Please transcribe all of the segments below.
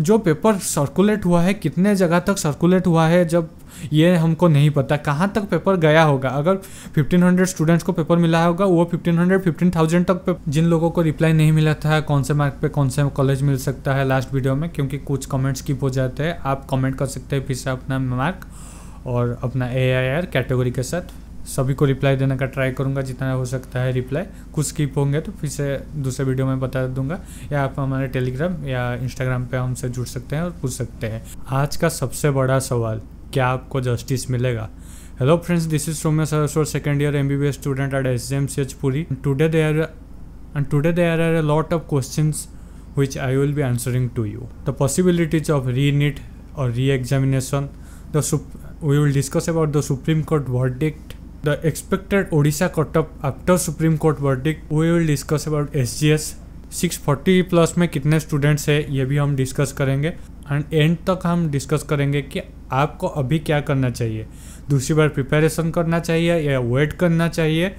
जो paper circulate हुआ है कितने जगह तक सर्कुलेट हुआ है जब ये हमको नहीं पता कहाँ तक पेपर गया होगा अगर 1500 स्टूडेंट्स को पेपर मिला होगा वो 1500 15,000 तक जिन लोगों को रिप्लाई नहीं मिला था कौन से मार्क पे कौन से कॉलेज मिल सकता है लास्ट वीडियो में क्योंकि कुछ कमेंट्स स्किप हो जाते हैं आप कमेंट कर सकते हैं फिर से अपना मार्क और अपना ए आई आर कैटेगरी के साथ सभी को रिप्लाई देने का ट्राई करूँगा जितना हो सकता है रिप्लाई कुछ स्किप होंगे तो फिर से दूसरे वीडियो में बता दूंगा या आप हमारे टेलीग्राम या इंस्टाग्राम पे हमसे जुड़ सकते हैं और पूछ सकते हैं आज का सबसे बड़ा सवाल क्या आपको जस्टिस मिलेगा hello friends this is Romya सरसोर second year M B B S student at S M C H Puri today they are and today are are a lot of questions which I will be answering to you. The possibilities री re-NEET or re-examination, the we will discuss about the supreme court verdict The expected Odisha cut-up after supreme court verdict we will discuss about S G S six forty plus में कितने students हैं ये भी हम discuss करेंगे and and तक हम discuss करेंगे कि आपको अभी क्या करना चाहिए दूसरी बार प्रिपरेशन करना चाहिए या वेट करना चाहिए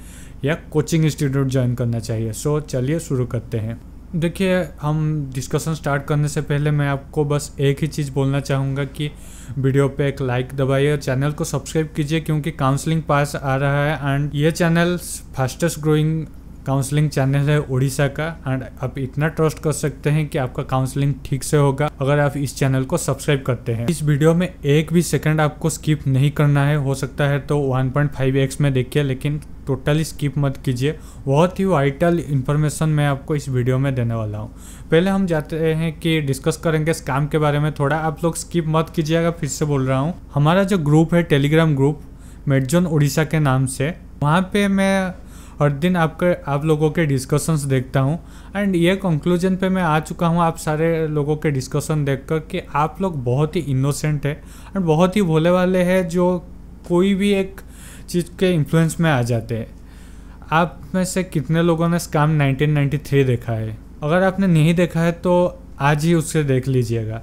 या कोचिंग इंस्टीट्यूट ज्वाइन करना चाहिए सो so, चलिए शुरू करते हैं देखिए हम डिस्कशन स्टार्ट करने से पहले मैं आपको बस एक ही चीज़ बोलना चाहूँगा कि वीडियो पे एक लाइक दबाइए और चैनल को सब्सक्राइब कीजिए क्योंकि काउंसलिंग पास आ रहा है एंड ये channel fastest growing counselling channel है उड़ीसा का एंड आप इतना ट्रस्ट कर सकते हैं कि आपका काउंसलिंग ठीक से होगा अगर आप इस चैनल को सब्सक्राइब करते हैं इस वीडियो में एक भी सेकंड आपको स्किप नहीं करना है हो सकता है तो 1.5x में देखिए लेकिन टोटली स्किप मत कीजिए बहुत ही वाइटल इन्फॉर्मेशन मैं आपको इस वीडियो में देने वाला हूँ पहले हम जाते हैं कि डिस्कस करेंगे स्कैम के बारे में थोड़ा आप लोग स्किप मत कीजिएगा फिर से बोल रहा हूँ हमारा जो ग्रुप है टेलीग्राम ग्रुप मेडजोन उड़ीसा के नाम से वहाँ पे मैं हर दिन आपके आप लोगों के डिस्कशंस देखता हूँ एंड ये कंक्लूजन पे मैं आ चुका हूँ आप सारे लोगों के डिस्कशन देखकर कि आप लोग बहुत ही इनोसेंट है एंड बहुत ही भोले वाले हैं जो कोई भी एक चीज़ के इन्फ्लुएंस में आ जाते हैं आप में से कितने लोगों ने स्काम 1993 देखा है अगर आपने नहीं देखा है तो आज ही उससे देख लीजिएगा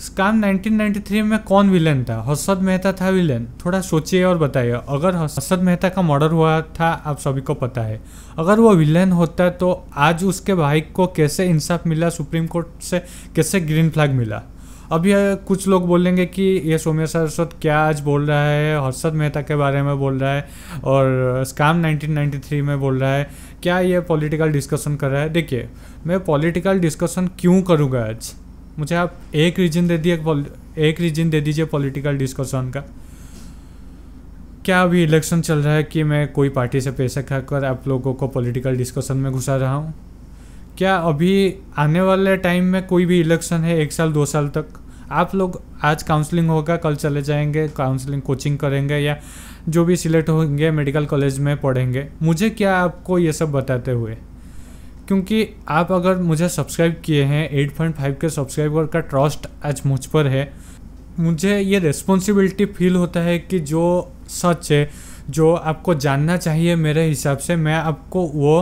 स्कैम 1993 में कौन विलेन था हर्षद मेहता था विलेन थोड़ा सोचिए और बताइए अगर हर्षद मेहता का मर्डर हुआ था आप सभी को पता है अगर वो विलेन होता तो आज उसके भाई को कैसे इंसाफ मिला सुप्रीम कोर्ट से कैसे ग्रीन फ्लैग मिला अब यह कुछ लोग बोलेंगे कि ये सौम्या सरस्वत क्या आज बोल रहा है हर्षद मेहता के बारे में बोल रहा है और स्काम 1993 में बोल रहा है क्या ये पॉलिटिकल डिस्कशन कर रहा है देखिए मैं पॉलिटिकल डिस्कशन क्यों करूँगा आज मुझे आप एक रीजन दे दिए एक रीजन दे दीजिए पॉलिटिकल डिस्कशन का क्या अभी इलेक्शन चल रहा है कि मैं कोई पार्टी से पैसा खाकर आप लोगों को पॉलिटिकल डिस्कशन में घुसा रहा हूँ क्या अभी आने वाले टाइम में कोई भी इलेक्शन है एक साल दो साल तक आप लोग आज काउंसलिंग होगा कल चले जाएंगे काउंसलिंग कोचिंग करेंगे या जो भी सिलेक्ट होंगे मेडिकल कॉलेज में पढ़ेंगे मुझे क्या आपको ये सब बताते हुए क्योंकि आप अगर मुझे सब्सक्राइब किए हैं एट पॉइंट फाइव के सब्सक्राइबर का ट्रस्ट आज मुझ पर है मुझे ये रिस्पॉन्सिबिलिटी फील होता है कि जो सच है जो आपको जानना चाहिए मेरे हिसाब से मैं आपको वो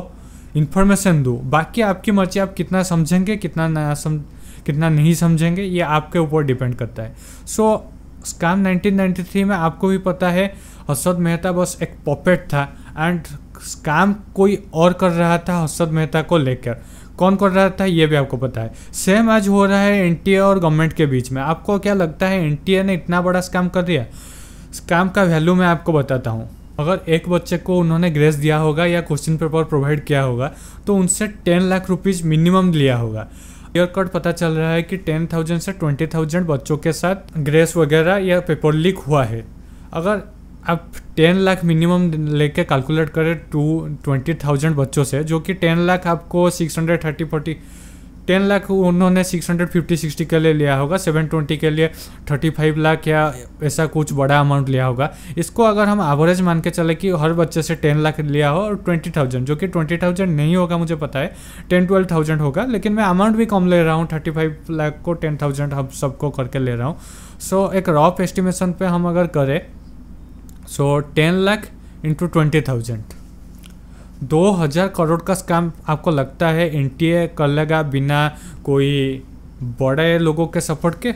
इन्फॉर्मेशन दूँ बाकी आपकी मर्जी आप कितना समझेंगे कितना ना सम कितना नहीं समझेंगे ये आपके ऊपर डिपेंड करता है सो so, स्कैम 1993 में आपको भी पता है हसद मेहता बस एक पॉपेट था एंड स्कैम कोई और कर रहा था हर्षद मेहता को लेकर कौन कर रहा था ये भी आपको पता है सेम आज हो रहा है एनटीए और गवर्नमेंट के बीच में आपको क्या लगता है एनटीए ने इतना बड़ा स्कैम कर दिया स्कैम का वैल्यू मैं आपको बताता हूँ अगर एक बच्चे को उन्होंने ग्रेस दिया होगा या क्वेश्चन पेपर प्रोवाइड किया होगा तो उनसे टेन लाख रुपीज़ मिनिमम लिया होगा ईयर कट पता चल रहा है कि टेन थाउजेंड से ट्वेंटी थाउजेंड बच्चों के साथ ग्रेस वगैरह या पेपर लीक हुआ है अगर आप टेन लाख मिनिमम लेके कैलकुलेट करें टू ट्वेंटी थाउजेंड बच्चों से जो कि टेन लाख आपको six hundred thirty forty ten lakh उन्होंने सिक्स हंड्रेड फिफ्टी सिक्सटी के लिए लिया होगा सेवन ट्वेंटी के लिए थर्टी फाइव लाख या ऐसा कुछ बड़ा अमाउंट लिया होगा इसको अगर हम एवरेज मान के चले कि हर बच्चे से टेन लाख लिया हो और ट्वेंटी थाउजेंड जो कि ट्वेंटी थाउजेंड नहीं होगा मुझे पता है टेन ट्वेल्व थाउजेंड होगा लेकिन मैं अमाउंट भी कम ले रहा हूँ थर्टी फाइव लाख को टेन थाउजेंड हम सबको करके ले रहा हूँ सो so, एक रॉफ एस्टिमेशन पर हम अगर करें so ten lakh into twenty thousand दो हज़ार करोड़ का स्कैम आपको लगता है एन टी ए कर लेगा बिना कोई बड़े लोगों के सपोर्ट के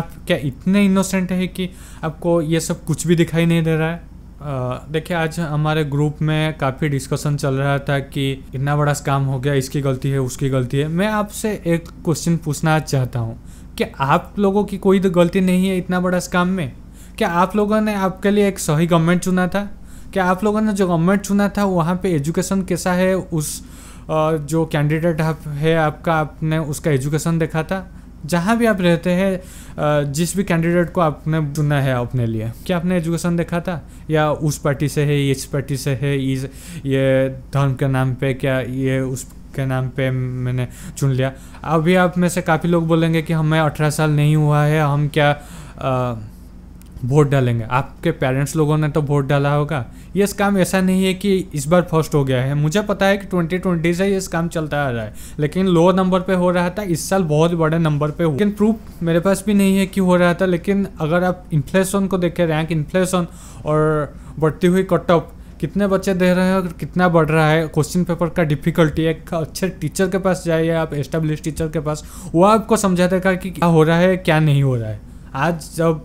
आप क्या इतने इनोसेंट है कि आपको ये सब कुछ भी दिखाई नहीं दे रहा है देखिए आज हमारे ग्रुप में काफ़ी डिस्कशन चल रहा था कि इतना बड़ा स्कैम हो गया इसकी गलती है उसकी गलती है मैं आपसे एक क्वेश्चन पूछना चाहता हूँ कि आप लोगों की कोई तो गलती नहीं है इतना बड़ा स्कैम में क्या आप लोगों ने आपके लिए एक सही गवर्नमेंट चुना था क्या आप लोगों ने जो गवर्नमेंट चुना था वहाँ पे एजुकेशन कैसा है उस जो कैंडिडेट आप है आपका आपने उसका एजुकेशन देखा था जहाँ भी आप रहते हैं जिस भी कैंडिडेट को आपने चुना है अपने लिए क्या आपने एजुकेशन देखा था या उस पार्टी से है इस पार्टी से है इस ये धर्म के नाम पे क्या ये उस के नाम पे मैंने चुन लिया अभी आप में से काफ़ी लोग बोलेंगे कि हमें अठारह साल नहीं हुआ है हम क्या आ, वोट डालेंगे आपके पेरेंट्स लोगों ने तो वोट डाला होगा ये स्कैम ऐसा नहीं है कि इस बार फर्स्ट हो गया है मुझे पता है कि ट्वेंटी ट्वेंटी से ये स्कैम चलता आ रहा है लेकिन लो नंबर पे हो रहा था इस साल बहुत बड़े नंबर पे लेकिन प्रूफ मेरे पास भी नहीं है कि हो रहा था लेकिन अगर आप इन्फ्लेशन को देखें रैंक इन्फ्लेशन और बढ़ती हुई कट ऑफ कितने बच्चे दे रहे हैं और कितना बढ़ रहा है क्वेश्चन पेपर का डिफिकल्टी एक अच्छे टीचर के पास जाइए आप एस्टेब्लिश टीचर के पास वो आपको समझा देगा कि क्या हो रहा है क्या नहीं हो रहा है आज जब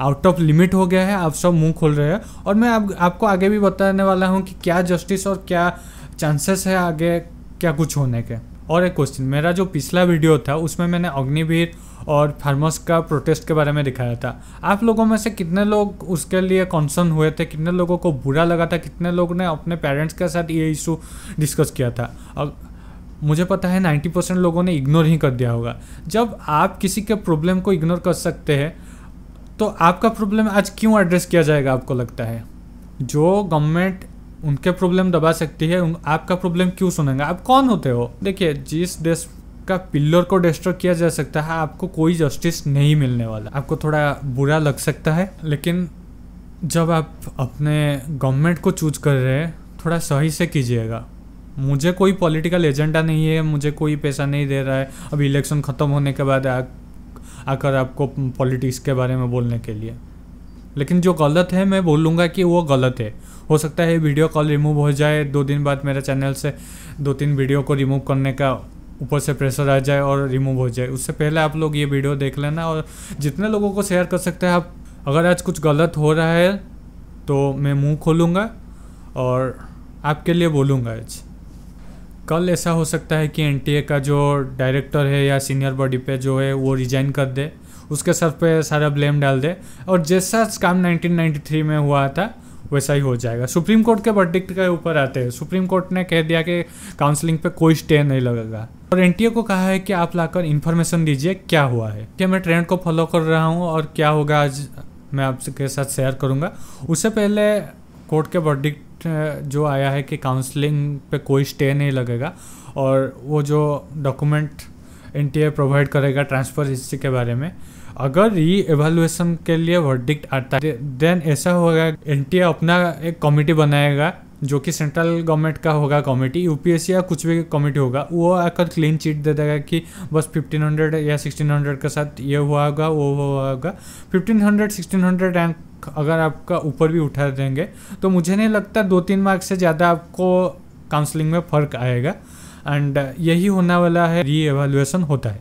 आउट ऑफ लिमिट हो गया है आप सब मुंह खोल रहे हैं और मैं आप, आपको आगे भी बताने वाला हूँ कि क्या जस्टिस और क्या चांसेस है आगे क्या कुछ होने के और एक क्वेश्चन मेरा जो पिछला वीडियो था उसमें मैंने अग्निवीर और फार्मर्स का प्रोटेस्ट के बारे में दिखाया था आप लोगों में से कितने लोग उसके लिए कॉन्सर्न हुए थे कितने लोगों को बुरा लगा था कितने लोग ने अपने पेरेंट्स के साथ ये इशू डिस्कस किया था और मुझे पता है 90 परसेंट लोगों ने इग्नोर ही कर दिया होगा जब आप किसी के प्रॉब्लम को इग्नोर कर सकते हैं तो आपका प्रॉब्लम आज क्यों एड्रेस किया जाएगा आपको लगता है जो गवर्नमेंट उनके प्रॉब्लम दबा सकती है आपका प्रॉब्लम क्यों सुनेंगे आप कौन होते हो देखिए जिस देश का पिल्लर को डिस्ट्रॉय किया जा सकता है आपको कोई जस्टिस नहीं मिलने वाला आपको थोड़ा बुरा लग सकता है लेकिन जब आप अपने गवर्नमेंट को चूज कर रहे हैं थोड़ा सही से कीजिएगा मुझे कोई पॉलिटिकल एजेंडा नहीं है मुझे कोई पैसा नहीं दे रहा है अब इलेक्शन ख़त्म होने के बाद आकर आपको पॉलिटिक्स के बारे में बोलने के लिए लेकिन जो गलत है मैं बोलूँगा कि वो गलत है हो सकता है वीडियो कॉल रिमूव हो जाए दो दिन बाद मेरे चैनल से दो तीन वीडियो को रिमूव करने का ऊपर से प्रेशर आ जाए और रिमूव हो जाए उससे पहले आप लोग ये वीडियो देख लेना और जितने लोगों को शेयर कर सकते हैं आप अगर आज कुछ गलत हो रहा है तो मैं मुंह खोलूँगा और आपके लिए बोलूँगा आज कल ऐसा हो सकता है कि एन का जो डायरेक्टर है या सीनियर बॉडी पे जो है वो रिजाइन कर दे उसके सर पे सारा ब्लेम डाल दे और जैसा काम 1993 में हुआ था वैसा ही हो जाएगा सुप्रीम कोर्ट के वर्डिक्ट के ऊपर आते हैं सुप्रीम कोर्ट ने कह दिया कि काउंसलिंग पे कोई स्टे नहीं लगेगा और एन को कहा है कि आप लाकर इन्फॉर्मेशन दीजिए क्या हुआ है क्या मैं ट्रेंड को फॉलो कर रहा हूँ और क्या होगा आज मैं आपके साथ शेयर करूँगा उससे पहले कोर्ट के वर्डिक्ट जो आया है कि काउंसलिंग पे कोई स्टे नहीं लगेगा और वो जो डॉक्यूमेंट एन प्रोवाइड करेगा ट्रांसफ़र हिस्ट्री के बारे में अगर री एवेलुएसन के लिए वर्डिक्ट आता है देन ऐसा होगा एन अपना एक कमेटी बनाएगा जो कि सेंट्रल गवर्नमेंट का होगा कमेटी यूपीएससी या कुछ भी कमेटी होगा वो आकर क्लीन चीट दे देगा कि बस 1500 या 1600 के साथ ये हुआ होगा वो हुआ होगा 1500 1600 एंड अगर आपका ऊपर भी उठा देंगे तो मुझे नहीं लगता दो तीन मार्क से ज़्यादा आपको काउंसलिंग में फ़र्क आएगा एंड यही होने वाला है री एवेल्युएसन होता है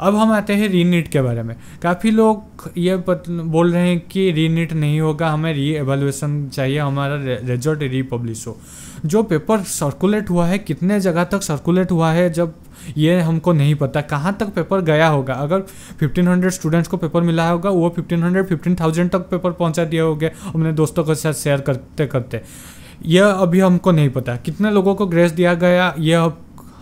अब हम आते हैं रीनीट के बारे में काफ़ी लोग ये बोल रहे हैं कि रीनिट नहीं होगा हमें री एवेलुएसन चाहिए हमारा रिजल्ट रीपब्लिश हो जो पेपर सर्कुलेट हुआ है कितने जगह तक सर्कुलेट हुआ है जब ये हमको नहीं पता कहाँ तक पेपर गया होगा अगर 1500 स्टूडेंट्स को पेपर मिला होगा वो 1500 15000 तक पेपर पहुँचा दिए होगा अपने दोस्तों के साथ शेयर करते करते यह अभी हमको नहीं पता कितने लोगों को ग्रेस दिया गया यह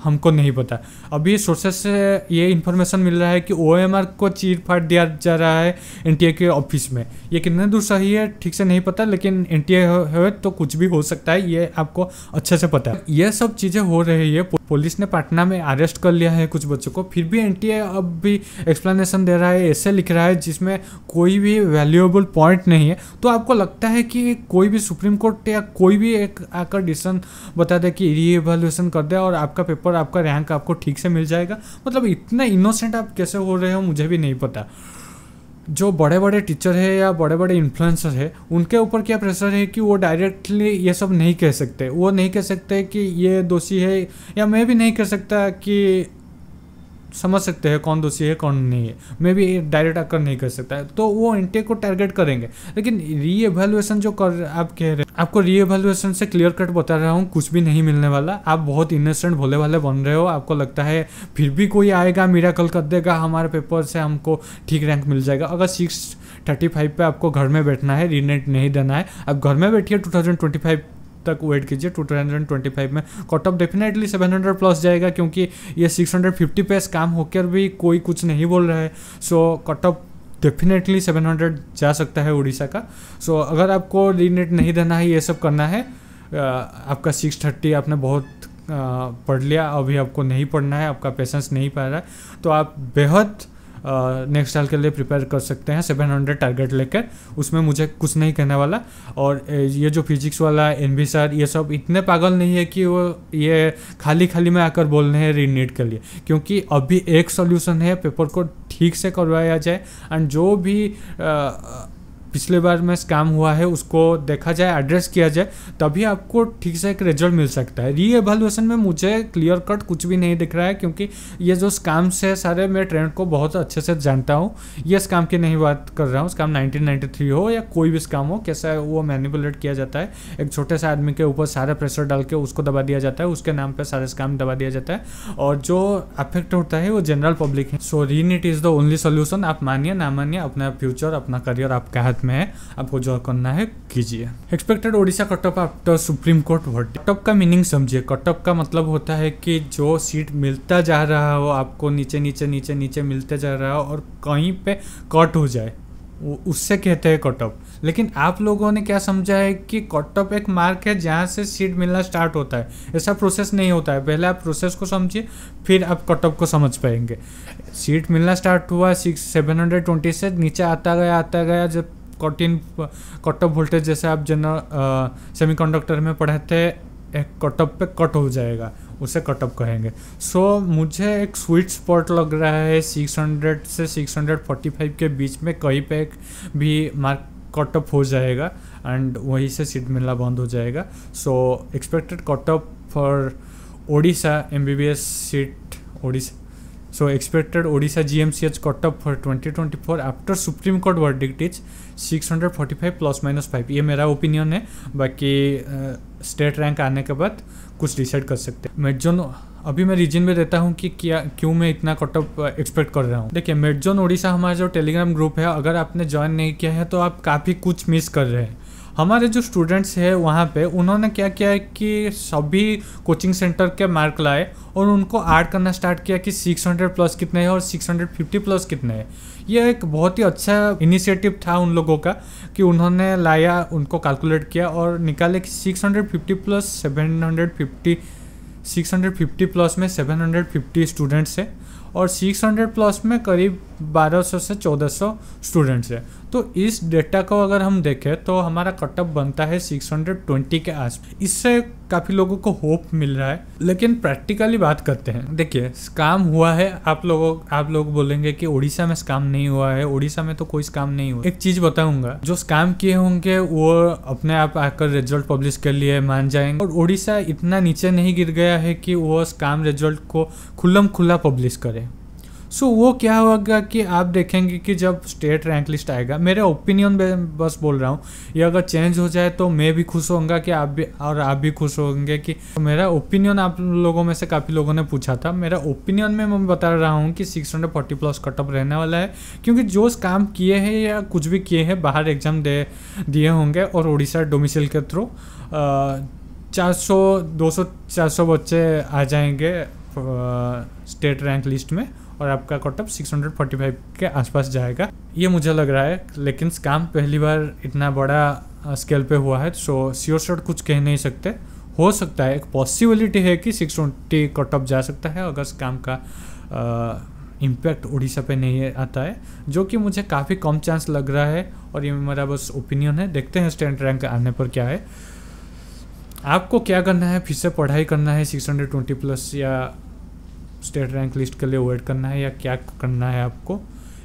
हमको नहीं पता अभी सोर्सेस से ये इन्फॉर्मेशन मिल रहा है कि ओ को चीर फाट दिया जा रहा है एन के ऑफिस में ये कितने दूर सही है ठीक से नहीं पता लेकिन एन है तो कुछ भी हो सकता है ये आपको अच्छे से पता है ये सब चीज़ें हो रही है पुलिस ने पटना में अरेस्ट कर लिया है कुछ बच्चों को फिर भी एन अब भी एक्सप्लेनेशन दे रहा है ऐसे लिख रहा है जिसमें कोई भी वैल्यूएबल पॉइंट नहीं है तो आपको लगता है कि कोई भी सुप्रीम कोर्ट या कोई भी एक आकर डिसीजन बता दे कि रीएवैल्यूएशन कर दे और आपका पेपर आपका रैंक आपको ठीक से मिल जाएगा मतलब इतना इनोसेंट आप कैसे हो रहे हो मुझे भी नहीं पता जो बड़े बड़े टीचर है या बड़े बड़े इन्फ्लुएंसर है उनके ऊपर क्या प्रेशर है कि वो डायरेक्टली ये सब नहीं कह सकते वो नहीं कह सकते कि ये दोषी है या मैं भी नहीं कह सकता कि समझ सकते हैं कौन दोषी है कौन नहीं है मे भी डायरेक्ट आकर नहीं कर सकता है तो वो इंटेक को टारगेट करेंगे लेकिन रीएवेल्युएसन जो कर आप कह रहे हैं आपको री एवेलुएशन से क्लियर कट बता रहा हूँ कुछ भी नहीं मिलने वाला आप बहुत इनोसेंट भोले वाले बन रहे हो आपको लगता है फिर भी कोई आएगा मेरा कर देगा हमारे पेपर से हमको ठीक रैंक मिल जाएगा अगर सिक्स थर्टी फाइव पर आपको घर में बैठना है रीनेट नहीं देना है आप घर में बैठिए टू थाउजेंड ट्वेंटी फाइव तक वेट कीजिए टू में ऑफ डेफिनेटली 700 प्लस जाएगा क्योंकि ये 650 पे स्काम होकर भी कोई कुछ नहीं बोल रहा है सो कट ऑफ डेफिनेटली 700 जा सकता है उड़ीसा का सो so, अगर आपको रीनेट नहीं देना है ये सब करना है आपका 630 आपने बहुत पढ़ लिया अभी आपको नहीं पढ़ना है आपका पेशेंस नहीं पा रहा है तो आप बेहद नेक्स्ट साल के लिए प्रिपेयर कर सकते हैं सेवन हंड्रेड टारगेट लेकर उसमें मुझे कुछ नहीं कहने वाला और ये जो फिजिक्स वाला एन बी सर ये सब इतने पागल नहीं है कि वो ये खाली खाली में आकर बोल रहे हैं री नीट के लिए क्योंकि अभी एक सोल्यूशन है पेपर को ठीक से करवाया जाए एंड जो भी आ, पिछले बार में स्कैम हुआ है उसको देखा जाए एड्रेस किया जाए तभी आपको ठीक से एक रिजल्ट मिल सकता है री एवेलुएसन में मुझे क्लियर कट कुछ भी नहीं दिख रहा है क्योंकि ये जो स्कैम्स है सारे मैं ट्रेंड को बहुत अच्छे से जानता हूँ ये स्कैम की नहीं बात कर रहा हूँ स्कैम थ्री हो या कोई भी स्कैम हो कैसा वो मैनिपुलेट किया जाता है एक छोटे से आदमी के ऊपर सारा प्रेशर डाल के उसको दबा दिया जाता है उसके नाम पर सारे स्कैम दबा दिया जाता है और जो अफेक्ट होता है वो जनरल पब्लिक है so re-NEET it is the only solution आप मानिए ना मानिए अपना फ्यूचर अपना करियर आपके हाथ में है आपको जो करना है कीजिए expected Odisha cutup after supreme court word cutup का मीनिंग समझिए कटअप का मतलब होता है कि जो सीट मिलता जा रहा हो आपको नीचे नीचे नीचे नीचे मिलता जा रहा हो और कहीं पे कट हो जाए उससे कहते हैं कटअप लेकिन आप लोगों ने क्या समझा है कि कटअप एक मार्क है जहाँ से सीट मिलना स्टार्ट होता है ऐसा प्रोसेस नहीं होता है पहले आप प्रोसेस को समझिए फिर आप कटअप को समझ पाएंगे सीट मिलना स्टार्ट हुआ सिक्स सेवन हंड्रेड ट्वेंटी से नीचे आता गया आता गया जब कॉटिन कट ऑफ वोल्टेज जैसे आप जनरल कंडक्टर में पढ़े थे एक कट ऑफ पे कट हो जाएगा उसे कट ऑफ कहेंगे सो so, मुझे एक स्वीट स्पॉट लग रहा है 600 से 645 के बीच में कहीं पे एक भी मार्क कट ऑफ हो जाएगा एंड वहीं से सीट मिलना बंद हो जाएगा so expected cut off for Odisha M B B S seat Odisha So expected twenty GMCH cut up for 2024 verdict is six hundred forty five plus minus five ये मेरा ओपिनियन है बाकी स्टेट रैंक आने के बाद कुछ डिसाइड कर सकते हैं मेडजोन अभी मैं रीजन में देता हूँ कि क्या क्यों मैं इतना कट ऑफ एक्सपेक्ट कर रहा हूँ देखिए मेडजोन ओडिशा हमारा जो टेलीग्राम ग्रुप है अगर आपने ज्वाइन नहीं किया है तो आप काफ़ी कुछ मिस कर रहे हैं हमारे जो स्टूडेंट्स है वहाँ पे उन्होंने क्या किया है कि सभी कोचिंग सेंटर के मार्क लाए और उनको ऐड करना स्टार्ट किया कि 600 प्लस कितने हैं और 650 प्लस कितने हैं ये एक बहुत ही अच्छा इनिशिएटिव था उन लोगों का कि उन्होंने लाया उनको कैलकुलेट किया और निकाले कि 650 प्लस 750 650 प्लस में 750 स्टूडेंट्स हैं और 600 प्लस में करीब 1200 से 1400 स्टूडेंट्स हैं तो इस डेटा को अगर हम देखें तो हमारा कटअप बनता है 620 के आस इससे काफ़ी लोगों को होप मिल रहा है लेकिन प्रैक्टिकली बात करते हैं देखिए स्काम हुआ है आप लोगों आप लोग बोलेंगे कि ओडिशा में स्काम नहीं हुआ है उड़ीसा में तो कोई स्काम नहीं हुआ एक चीज़ बताऊंगा जो स्काम किए होंगे वो अपने आप आकर रिजल्ट पब्लिश कर लिए मान जाएंगे और उड़ीसा इतना नीचे नहीं गिर गया है कि वो स्काम रिजल्ट को खुल्लम खुल्ला पब्लिश करे सो so, वो क्या होगा कि आप देखेंगे कि जब स्टेट रैंक लिस्ट आएगा मेरे ओपिनियन में बस बोल रहा हूँ ये अगर चेंज हो जाए तो मैं भी खुश होऊंगा कि आप भी और आप भी खुश होंगे कि तो मेरा ओपिनियन आप लोगों में से काफ़ी लोगों ने पूछा था मेरा ओपिनियन में मैं बता रहा हूँ कि six hundred forty plus cutup रहने वाला है क्योंकि जो काम किए हैं या कुछ भी किए हैं बाहर एग्जाम दे दिए होंगे और उड़ीसा डोमिसल के थ्रू चार सौ दो सौ चार सौ बच्चे आ जाएंगे स्टेट रैंक लिस्ट में और आपका कटअप 645 के आसपास जाएगा ये मुझे लग रहा है लेकिन स्कैम पहली बार इतना बड़ा स्केल पे हुआ है सो श्योर शॉर्ट कुछ कह नहीं सकते हो सकता है एक पॉसिबिलिटी है कि सिक्स ट्वेंटी कट ऑफ जा सकता है अगर स्कैम का इम्पैक्ट उड़ीसा पे नहीं आता है जो कि मुझे काफ़ी कम चांस लग रहा है और ये मेरा बस ओपिनियन है देखते हैं स्टैंड रैंक आने पर क्या है आपको क्या करना है फिर से पढ़ाई करना है सिक्स हंड्रेड ट्वेंटी प्लस या स्टेट रैंक लिस्ट के लिए वेट करना है या क्या करना है आपको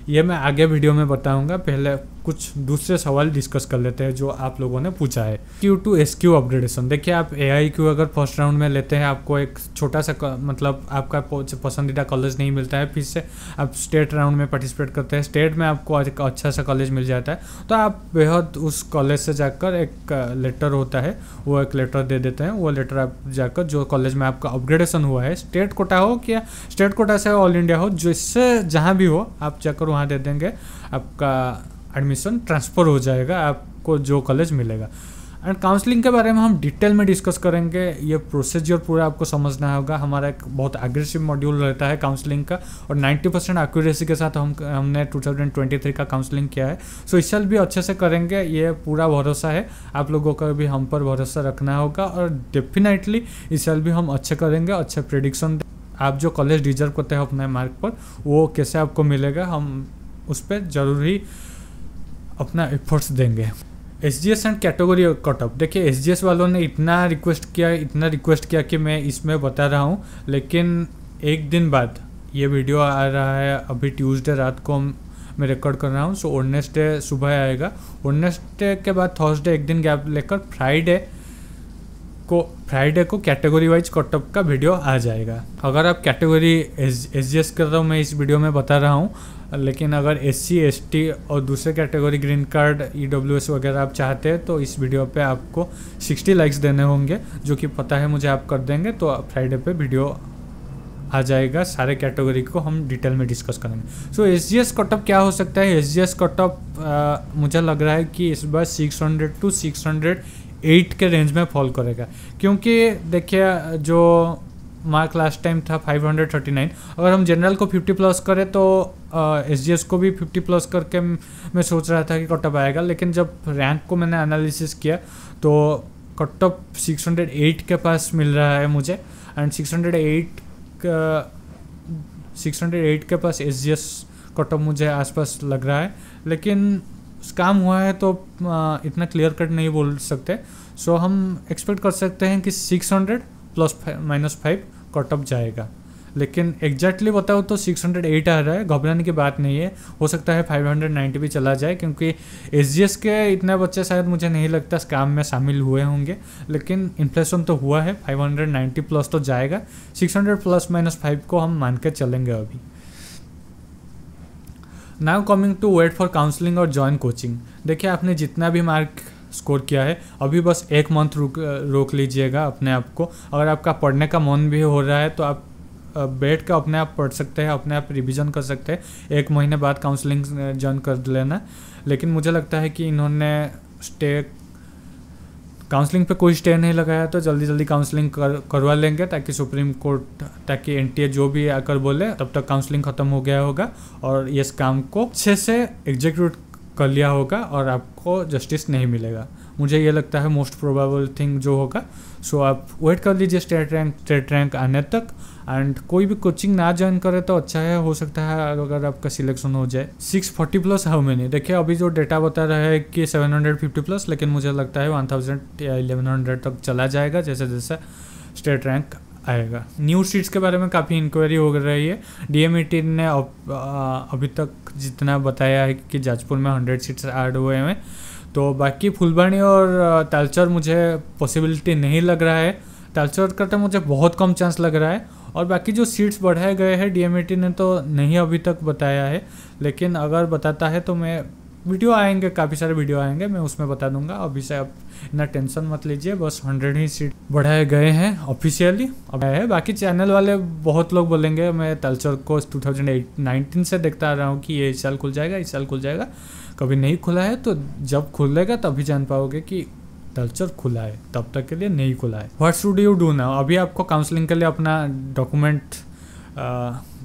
ये मैं आगे वीडियो में बताऊँगा पहले कुछ दूसरे सवाल डिस्कस कर लेते हैं जो आप लोगों ने पूछा है Q to S Q upgradation देखिए आप ए आई क्यू अगर फर्स्ट राउंड में लेते हैं आपको एक छोटा सा मतलब आपका पसंदीदा कॉलेज नहीं मिलता है फिर से आप स्टेट राउंड में पार्टिसिपेट करते हैं स्टेट में आपको एक अच्छा सा कॉलेज मिल जाता है तो आप बेहद उस कॉलेज से जाकर एक लेटर होता है वो एक लेटर दे देते हैं वो लेटर आप जाकर जो कॉलेज में आपका अपग्रेडेशन हुआ है स्टेट कोटा हो या स्टेट कोटा से ऑल इंडिया हो जिससे जहाँ भी हो आप जाकर वहाँ दे देंगे आपका एडमिशन ट्रांसफ़र हो जाएगा आपको जो कॉलेज मिलेगा एंड काउंसलिंग के बारे में हम डिटेल में डिस्कस करेंगे ये प्रोसीजर पूरा आपको समझना होगा हमारा एक बहुत एग्रेसिव मॉड्यूल रहता है काउंसलिंग का और 90 परसेंट एक्यूरेसी के साथ हम हमने 2023 का काउंसलिंग किया है सो इस साल भी अच्छे से करेंगे ये पूरा भरोसा है आप लोगों का भी हम पर भरोसा रखना होगा और डेफिनेटली इस साल भी हम अच्छे करेंगे अच्छे प्रिडिक्शन आप जो कॉलेज डिजर्व करते हो अपने मार्क पर वो कैसे आपको मिलेगा हम उस पर जरूर ही अपना एफर्ट्स देंगे S G S and category cut off देखिए एस जी एस वालों ने इतना रिक्वेस्ट किया इतना रिक्वेस्ट किया कि मैं इसमें बता रहा हूँ लेकिन एक दिन बाद ये वीडियो आ रहा है अभी ट्यूसडे रात को मैं रिकॉर्ड कर रहा हूँ सो ओडनेसडे सुबह आएगा ओडनेसडे के बाद थर्सडे एक दिन गैप लेकर फ्राइडे को फ्राइडे को कैटेगरी वाइज कटअप का वीडियो आ जाएगा अगर आप कैटेगरी एस जी एस कर रहा हूँ मैं इस वीडियो में बता रहा हूँ लेकिन अगर एस सी एस टी और दूसरे category green card E W S वगैरह आप चाहते हैं तो इस वीडियो पे आपको 60 लाइक्स देने होंगे जो कि पता है मुझे आप कर देंगे तो फ्राइडे पे वीडियो आ जाएगा सारे कैटेगरी को हम डिटेल में डिस्कस करेंगे so S G S cutup क्या हो सकता है एस जी एस कटअप मुझे लग रहा है कि इस बार 600 टू 600 एट के रेंज में फॉल करेगा क्योंकि देखिए जो मार्क लास्ट टाइम था 539 अगर हम जनरल को 50 प्लस करें तो एस uh, को भी 50 प्लस करके मैं सोच रहा था कि कटअप आएगा लेकिन जब रैंक को मैंने एनालिसिस किया तो कटअप 608 के पास मिल रहा है मुझे एंड 608 का 608 के पास एस कटअप मुझे आसपास लग रहा है लेकिन स्कैम हुआ है तो इतना क्लियर कट नहीं बोल सकते सो हम एक्सपेक्ट कर सकते हैं कि 600 plus minus five cut off जाएगा लेकिन एग्जैक्टली बताओ तो 608 आ रहा है घबराने की बात नहीं है हो सकता है 590 भी चला जाए क्योंकि एस के इतने बच्चे शायद मुझे नहीं लगता स्कैम में शामिल हुए होंगे लेकिन इन्फ्लेशन तो हुआ है 590 प्लस तो जाएगा 600 प्लस माइनस फाइव को हम मान के चलेंगे अभी now coming to wait for counselling और ज्वाइन कोचिंग देखिए आपने जितना भी मार्क स्कोर किया है अभी बस एक मंथ रुक रोक लीजिएगा अपने आप को अगर आपका पढ़ने का मन भी हो रहा है तो आप बैठ कर अपने आप पढ़ सकते हैं अपने आप रिवीजन कर सकते हैं एक महीने बाद काउंसलिंग ज्वाइन कर लेना लेकिन मुझे लगता है कि इन्होंने स्टेक काउंसलिंग पे कोई स्टे नहीं लगाया तो जल्दी जल्दी काउंसलिंग कर, करवा लेंगे ताकि सुप्रीम कोर्ट ताकि एन जो भी आकर बोले तब तक काउंसलिंग खत्म हो गया होगा और इस काम को अच्छे से एग्जीक्यूट कर लिया होगा और आपको जस्टिस नहीं मिलेगा मुझे ये लगता है मोस्ट प्रोबेबल थिंग जो होगा सो आप वेट कर लीजिए स्टेट रैंक स्टेट रैंक आने तक एंड कोई भी कोचिंग ना ज्वाइन करे तो अच्छा है हो सकता है अगर आपका सिलेक्शन हो जाए six forty plus how many देखिए अभी जो डेटा बता रहा है कि सेवन हंड्रेड फिफ्टी प्लस लेकिन मुझे लगता है वन थाउजेंड या इलेवन हंड्रेड तक चला जाएगा जैसे जैसे स्टेट रैंक आएगा न्यू सीट्स के बारे में काफ़ी इंक्वायरी हो रही है डीएमईटी ने अब, आ, अभी तक जितना बताया है कि जाजपुर में हंड्रेड सीट्स ऐड हुए हैं तो बाकी फुलबाणी और तालचर मुझे पॉसिबिलिटी नहीं लग रहा है तालचर का तो मुझे बहुत कम चांस लग रहा है और बाकी जो सीट्स बढ़ाए गए हैं डीएमईटी ने तो नहीं अभी तक बताया है लेकिन अगर बताता है तो मैं वीडियो आएंगे काफ़ी सारे वीडियो आएंगे मैं उसमें बता दूंगा अभी से आप इतना टेंशन मत लीजिए बस हंड्रेड ही सीट बढ़ाए गए हैं ऑफिशियली अब है बाकी चैनल वाले बहुत लोग बोलेंगे मैं तलचर को टू थाउजेंड से देखता आ रहा हूँ कि ये इस साल खुल जाएगा इस साल खुल जाएगा कभी नहीं खुला है तो जब खुलेगा तभी जान पाओगे कि कल्चर खुला है तब तक के लिए नहीं खुला है व्हाट शुड यू डू ना अभी आपको काउंसलिंग के लिए अपना डॉक्यूमेंट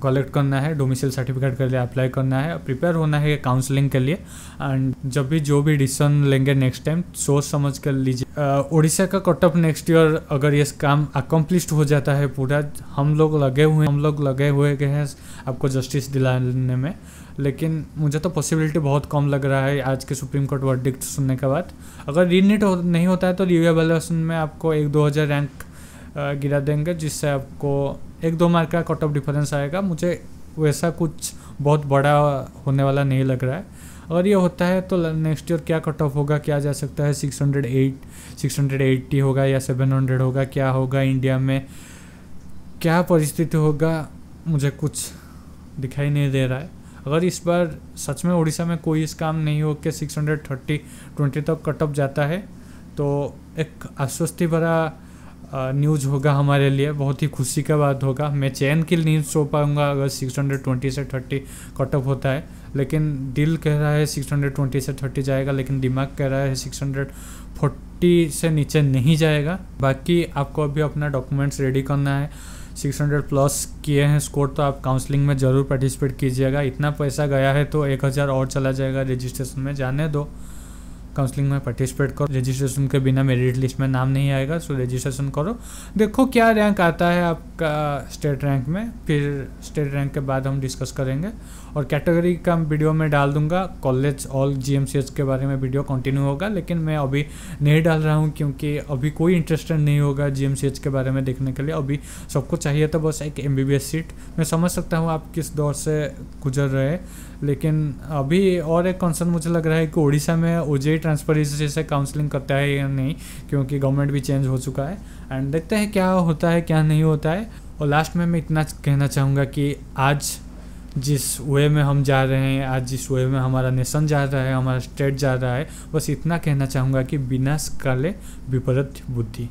कलेक्ट करना है डोमिसल सर्टिफिकेट के लिए अप्लाई करना है प्रिपेयर होना है काउंसलिंग के लिए एंड जब भी जो भी डिसीजन लेंगे नेक्स्ट टाइम सोच समझ कर लीजिए उड़ीसा का कट ऑफ नेक्स्ट ईयर अगर ये काम अकम्प्लिश हो जाता है पूरा हम लोग लगे हुए हम लोग लगे हुए गए हैं आपको जस्टिस दिलाने में लेकिन मुझे तो पॉसिबिलिटी बहुत कम लग रहा है आज के सुप्रीम कोर्ट वर्डिक्ट सुनने के बाद अगर रीनिट हो, नहीं होता है तो रिव्यू एवेलेशन में आपको एक दो हज़ार रैंक गिरा देंगे जिससे आपको एक दो मार्क का कट ऑफ डिफरेंस आएगा मुझे वैसा कुछ बहुत बड़ा होने वाला नहीं लग रहा है अगर ये होता है तो नेक्स्ट ईयर क्या कट ऑफ होगा क्या जा सकता है six hundred eight six hundred eighty होगा या सेवन हंड्रेड होगा क्या होगा इंडिया में क्या परिस्थिति होगा मुझे कुछ दिखाई नहीं दे रहा है अगर इस बार सच में उड़ीसा में कोई इस काम नहीं हो के सिक्स हंड्रेड थर्टी ट्वेंटी तक कट ऑफ जाता है तो एक आश्वस्ति भरा न्यूज़ होगा हमारे लिए बहुत ही खुशी का बात होगा मैं चैन की न्यूज़ सो पाऊँगा अगर 620 से 30 कट ऑफ होता है लेकिन दिल कह रहा है 620 से 30 जाएगा लेकिन दिमाग कह रहा है 640 से नीचे नहीं जाएगा बाकी आपको अभी अपना डॉक्यूमेंट्स रेडी करना है 600 प्लस किए हैं स्कोर तो आप काउंसलिंग में ज़रूर पार्टिसिपेट कीजिएगा इतना पैसा गया है तो एक और चला जाएगा रजिस्ट्रेशन में जाने दो काउंसलिंग में पार्टिसिपेट करो रजिस्ट्रेशन के बिना मेरिट लिस्ट में नाम नहीं आएगा सो रजिस्ट्रेशन करो देखो क्या रैंक आता है आपका स्टेट रैंक में फिर स्टेट रैंक के बाद हम डिस्कस करेंगे और कैटेगरी का वीडियो में डाल दूंगा कॉलेज ऑल जी के बारे में वीडियो कंटिन्यू होगा लेकिन मैं अभी नहीं डाल रहा हूँ क्योंकि अभी कोई इंटरेस्टेड नहीं होगा जी के बारे में देखने के लिए अभी सबको चाहिए था बस एक एम सीट मैं समझ सकता हूँ आप किस दौर से गुजर रहे लेकिन अभी और एक कंसर्न मुझे लग रहा है कि उड़ीसा में ओजेट ट्रांसपेरेंसी से काउंसलिंग करता है या नहीं क्योंकि गवर्नमेंट भी चेंज हो चुका है एंड देखते हैं क्या होता है क्या नहीं होता है और लास्ट में मैं इतना कहना चाहूँगा कि आज जिस वे में हम जा रहे हैं आज जिस वे में हमारा नेशन जा रहा है हमारा स्टेट जा रहा है बस इतना कहना चाहूँगा कि बिना काले विपरीत बुद्धि